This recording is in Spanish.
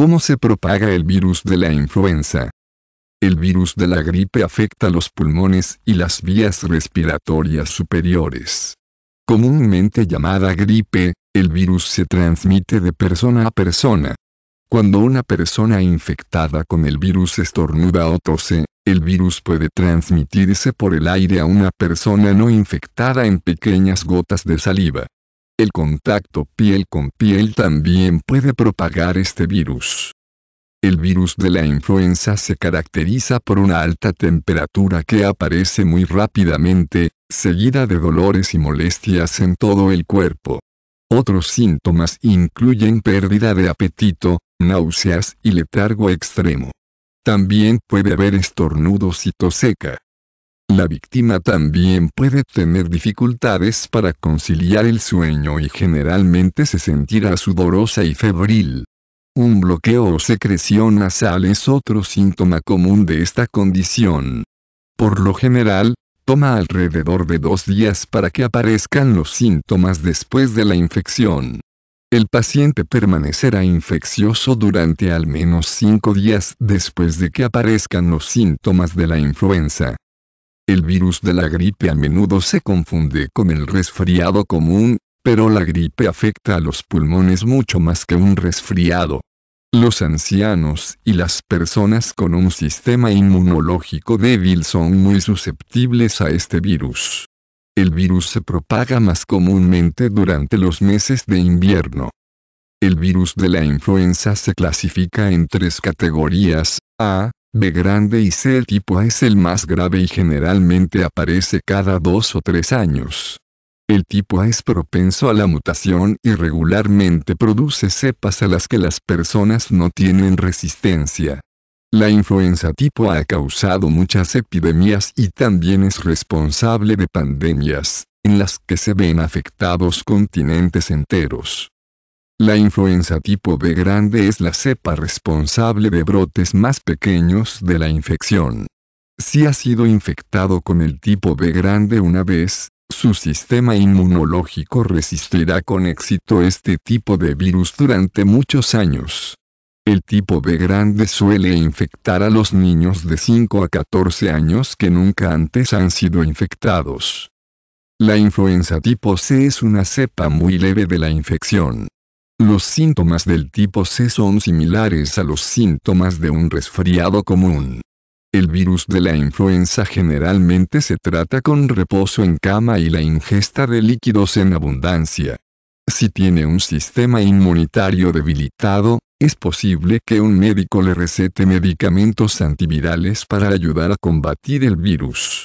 ¿Cómo se propaga el virus de la influenza? El virus de la gripe afecta los pulmones y las vías respiratorias superiores. Comúnmente llamada gripe, el virus se transmite de persona a persona. Cuando una persona infectada con el virus estornuda o tose, el virus puede transmitirse por el aire a una persona no infectada en pequeñas gotas de saliva. El contacto piel con piel también puede propagar este virus. El virus de la influenza se caracteriza por una alta temperatura que aparece muy rápidamente, seguida de dolores y molestias en todo el cuerpo. Otros síntomas incluyen pérdida de apetito, náuseas y letargo extremo. También puede haber estornudos y tos seca. La víctima también puede tener dificultades para conciliar el sueño y generalmente se sentirá sudorosa y febril. Un bloqueo o secreción nasal es otro síntoma común de esta condición. Por lo general, toma alrededor de dos días para que aparezcan los síntomas después de la infección. El paciente permanecerá infeccioso durante al menos cinco días después de que aparezcan los síntomas de la influenza. El virus de la gripe a menudo se confunde con el resfriado común, pero la gripe afecta a los pulmones mucho más que un resfriado. Los ancianos y las personas con un sistema inmunológico débil son muy susceptibles a este virus. El virus se propaga más comúnmente durante los meses de invierno. El virus de la influenza se clasifica en tres categorías, A, B grande y C tipo A es el más grave y generalmente aparece cada dos o tres años. El tipo A es propenso a la mutación y regularmente produce cepas a las que las personas no tienen resistencia. La influenza tipo A ha causado muchas epidemias y también es responsable de pandemias, en las que se ven afectados continentes enteros. La influenza tipo B grande es la cepa responsable de brotes más pequeños de la infección. Si ha sido infectado con el tipo B grande una vez, su sistema inmunológico resistirá con éxito este tipo de virus durante muchos años. El tipo B grande suele infectar a los niños de 5 a 14 años que nunca antes han sido infectados. La influenza tipo C es una cepa muy leve de la infección. Los síntomas del tipo C son similares a los síntomas de un resfriado común. El virus de la influenza generalmente se trata con reposo en cama y la ingesta de líquidos en abundancia. Si tiene un sistema inmunitario debilitado, es posible que un médico le recete medicamentos antivirales para ayudar a combatir el virus.